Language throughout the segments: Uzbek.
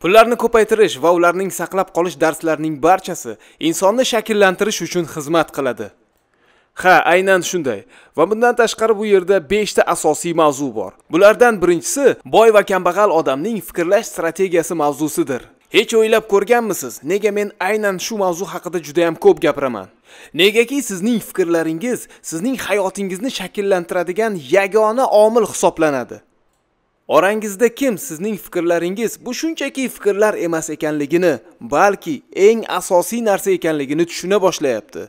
Pullarni ko'paytirish va ularning saqlab qolish darslarining barchasi insonni shakllantirish uchun xizmat qiladi. Ha, aynan shunday. Va bundan tashqari bu yerda 5 ta asosiy mavzu bor. Bulardan birinchisi boy va kambag'al odamning fikrlash strategiyasi mavzusidir. Hech o'ylab ko'rganmisiz, nega men aynan shu mavzu haqida juda ham ko'p gapiraman? Negaki sizning fikrlaringiz sizning hayotingizni shakllantiradigan yagona omil hisoblanadi. Orangizda kim sizning fikrlaringiz bu shunchaki fikrlar emas ekanligini, balki eng asosiy narsa ekanligini tushuna boshlayapti.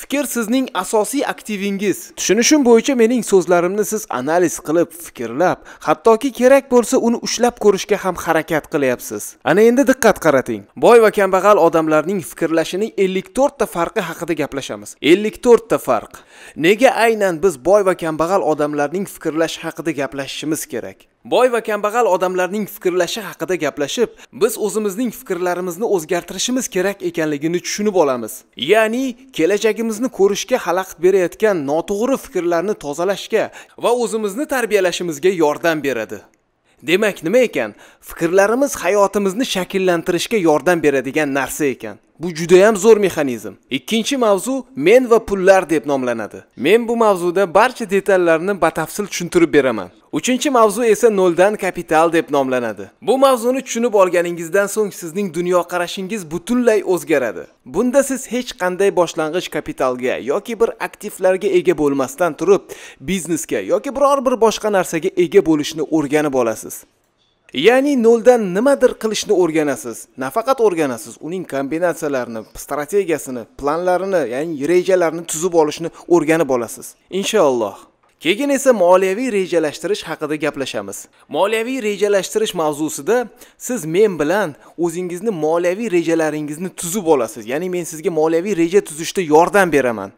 Fikr sizning asosiy aktivingiz. Tushunishim bo'yicha mening so'zlarimni siz analiz qilib, fikrlab, hattoki kerak bo'lsa uni ushlab ko'rishga ham harakat qilyapsiz. Ana endi diqqat qarating. Boy va kambag'al odamlarning fikrlashining 54 ta farqi haqida gaplashamiz. 54 ta farq. Nega aynan biz boy va kambag'al odamlarning fikrlash haqida gaplashishimiz kerak? boy va kambag'al odamlarning fikrlashi haqida gaplashib biz o'zimizning fikrlarimizni o'zgartirishimiz kerak ekanligini tushunib olamiz ya'ni kelajagimizni ko'rishga xalaqit berayotgan noto'g'ri fikrlarni tozalashga va o'zimizni tarbiyalashimizga yordam beradi demak nima ekan fikrlarimiz hayotimizni shakllantirishga yordam beradigan narsa ekan Bu juda ham zo'r mexanizm. Ikkinchi mavzu men va pullar deb nomlanadi. Men bu mavzuda barcha detallarni batafsil tushuntirib beraman. Uchinchi mavzu esa noldan kapital deb nomlanadi. Bu mavzuni tushunib olganingizdan so'ng sizning dunyoqarashingiz butunlay o'zgaradi. Bunda siz hech qanday boshlang'ich kapitalga yoki bir aktivlarga ega bo'lmasdan turib, biznesga yoki biror bir boshqa narsaga ega bo'lishni o'rganib olasiz. ya'ni noldan nimadir qilishni o'rganasiz nafaqat o'rganasiz uning kombinatsiyalarini strategiyasini planlarini ya'ni rejalarini tuzib olishni o'rganib olasiz inshaalloh keyin esa moliyaviy rejalashtirish haqida gaplashamiz moliyaviy rejalashtirish mavzusida siz men bilan o'zingizni moliyaviy rejalaringizni tuzib olasiz ya'ni men sizga moliyaviy reja tuzishda yordam beraman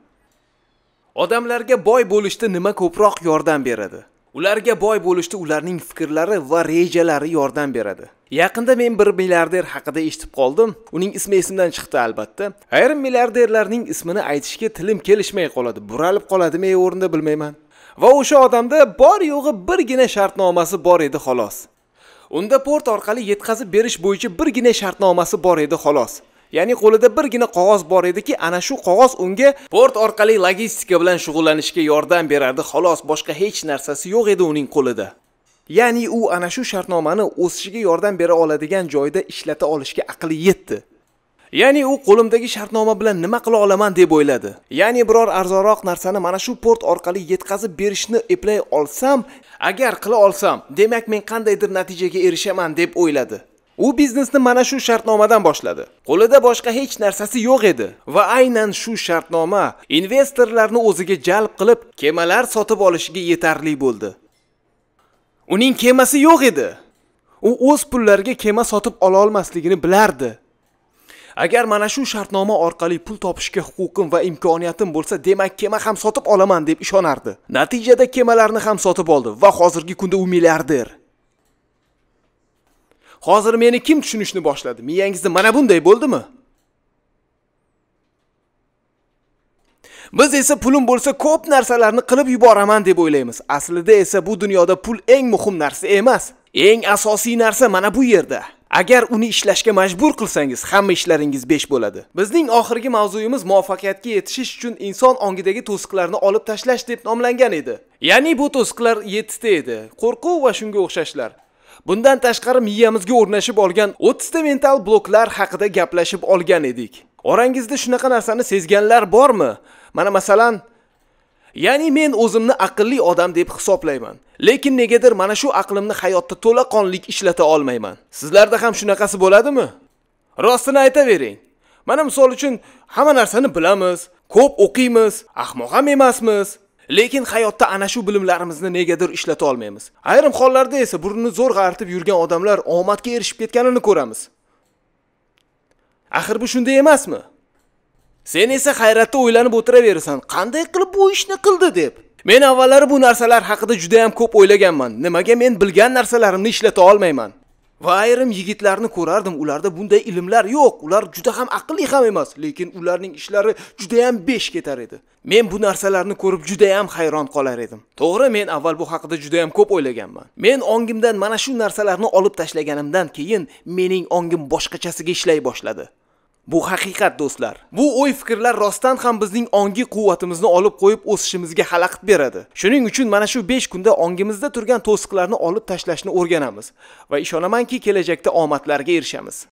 odamlarga boy bo'lishda nima ko'proq yordam beradi ularga boy bo'lishda ularning fikrlari va rejalari yordam beradi yaqinda men bir milliarder haqida eshitib qoldim uning ismi esimdan chiqdi albatta ayrim milliarderlarning ismini aytishga tilim kelishmay qoladi buralib qoladimi e o'rnida bilmayman va o'sha odamda bor yo'g'i birgina shartnomasi bor edi xolos unda port orqali yetkazib berish bo'yicha birgina shartnomasi bor edi xolos ya'ni qo'lida birgina qog'oz bor ediki ana shu qog'oz unga port orqali logistika bilan shug'ullanishga yordam berardi xolos boshqa hech narsasi yo'q edi uning qo'lida ya'ni u ana shu shartnomani o'sishiga yordam bera oladigan joyda ishlata olishga aqli yetdi ya'ni u qo'limdagi shartnoma bilan nima qila olaman deb o'yladi ya'ni biror arzonroq narsani mana shu port orqali yetkazib berishni eplay olsam agar qila olsam demak men qandaydir natijaga erishaman deb o'yladi U biznesni mana shu shartnomadan boshladi. Qo'lida boshqa hech narsasi yo'q edi va aynan shu shartnoma investorlarni o'ziga jalb qilib, kemalar sotib olishiga yetarli bo'ldi. Uning kemasi yo'q edi. U o'z pullariga kema sotib ola olmasligini bilardi. Agar mana shu shartnoma orqali pul topishga huquqim va imkoniyatim bo'lsa, demak kema ham sotib olaman deb ishonardi. Natijada kemalarni ham sotib oldi va hozirgi kunda u milliarder. hozir meni kim tushunishni boshladi miyangizda mana bunday bo'ldimi biz esa pulim bo'lsa ko'p narsalarni qilib yuboraman deb o'ylaymiz aslida esa bu dunyoda pul eng muhim narsa emas eng asosiy narsa mana bu yerda agar uni ishlashga majbur qilsangiz hamma ishlaringiz besh bo'ladi bizning oxirgi mavzuyimiz muvaffaqiyatga yetishish uchun inson ongidagi to'siqlarni olib tashlash deb nomlangan edi ya'ni bu to'siqlar yettita edi qo'rquv va shunga o'xshashlar Bundan tashqari miyamizga o'rnashib olgan 30 ta mental bloklar haqida gaplashib olgan edik. Orangizda shunaqa narsani sezganlar bormi? Mana masalan, ya'ni men o'zimni aqlli odam deb hisoblayman, lekin negadir mana shu aqlimni hayotda to'laqonlik ishlata olmayman. Sizlarda ham shunaqasi bo'ladimi? Rostini aytavering. Mana misol uchun hamma narsani bilamiz, ko'p o'qiymiz, ahmoq ham emasmiz, lekin hayotda ana shu bilimlarimizni negadir ishlata olmaymiz ayrim hollarda esa burnini zo'rg'a artib yurgan odamlar omadga erishib ketganini ko'ramiz axir bu shunday emasmi sen esa hayratda o'ylanib o'tiraverasan qanday qilib bu ishni qildi deb men avvallari bu narsalar haqida juda yam ko'p o'ylaganman nimaga men bilgan narsalarimni ishlata olmayman va ayrim yigitlarni ko'rardim ularda bunday ilmlar yo'q ular juda ham aqlli ham emas lekin ularning ishlari juda ham besh ketar edi men bu narsalarni ko'rib juda ham hayron qolar edim to'g'ri men avval bu haqida juda ham ko'p o'ylaganman men ongimdan mana shu narsalarni olib tashlaganimdan keyin mening ongim boshqachasiga ishlay boshladi Bu haqiqat do'stlar. Bu o'y fikrlar rostdan ham bizning ongi quvvatimizni olib qo'yib o'sishimizga xalaqit beradi. Shuning uchun mana shu 5 kunda ongimizda turgan to'siqlarni olib tashlashni o'rganamiz va ishonamanki, kelajakda omadlarga erishamiz.